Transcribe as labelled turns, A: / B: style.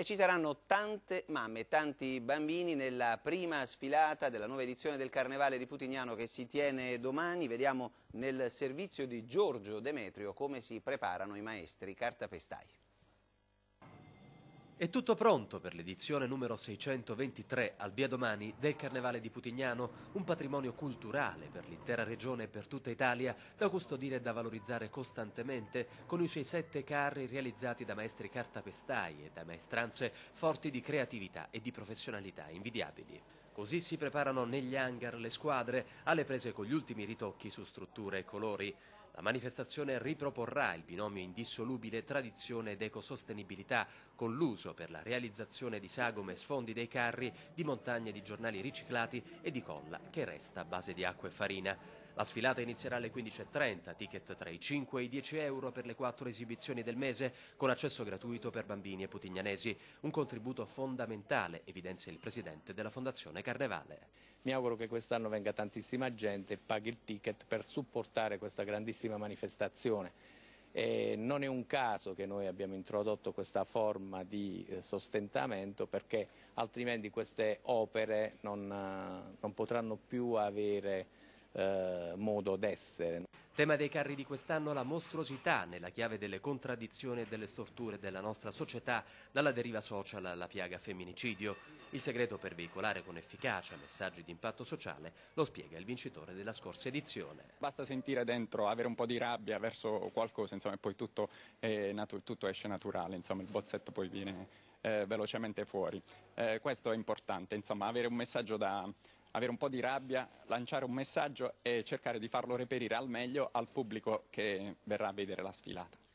A: E ci saranno tante mamme, tanti bambini nella prima sfilata della nuova edizione del Carnevale di Putignano che si tiene domani. Vediamo nel servizio di Giorgio Demetrio come si preparano i maestri cartapestai.
B: È tutto pronto per l'edizione numero 623 al via domani del Carnevale di Putignano, un patrimonio culturale per l'intera regione e per tutta Italia, da custodire e da valorizzare costantemente con i suoi sette carri realizzati da maestri cartapestai e da maestranze forti di creatività e di professionalità invidiabili. Così si preparano negli hangar le squadre alle prese con gli ultimi ritocchi su strutture e colori. La manifestazione riproporrà il binomio indissolubile tradizione ed ecosostenibilità con l'uso per la realizzazione di sagome e sfondi dei carri, di montagne di giornali riciclati e di colla che resta a base di acqua e farina. La sfilata inizierà alle 15.30, ticket tra i 5 e i 10 euro per le quattro esibizioni del mese, con accesso gratuito per bambini e putignanesi. Un contributo fondamentale, evidenzia il presidente della Fondazione Carnevale. Mi
C: auguro che quest'anno venga tantissima gente e paghi il ticket per supportare questa grandissima manifestazione. E non è un caso che noi abbiamo introdotto questa forma di eh, sostentamento perché altrimenti queste opere non, eh, non
B: potranno più avere eh, modo d'essere. Tema dei carri di quest'anno la mostruosità nella chiave delle contraddizioni e delle storture della nostra società, dalla deriva social alla piaga femminicidio. Il segreto per veicolare con efficacia messaggi di impatto sociale lo spiega il vincitore della scorsa edizione.
D: Basta sentire dentro, avere un po' di rabbia verso qualcosa, insomma, e poi tutto, eh, natu- tutto esce naturale, insomma, il bozzetto poi viene eh, velocemente fuori. Eh, questo è importante, insomma, avere un messaggio da avere un po' di rabbia, lanciare un messaggio e cercare di farlo reperire al meglio al pubblico che verrà a vedere la sfilata.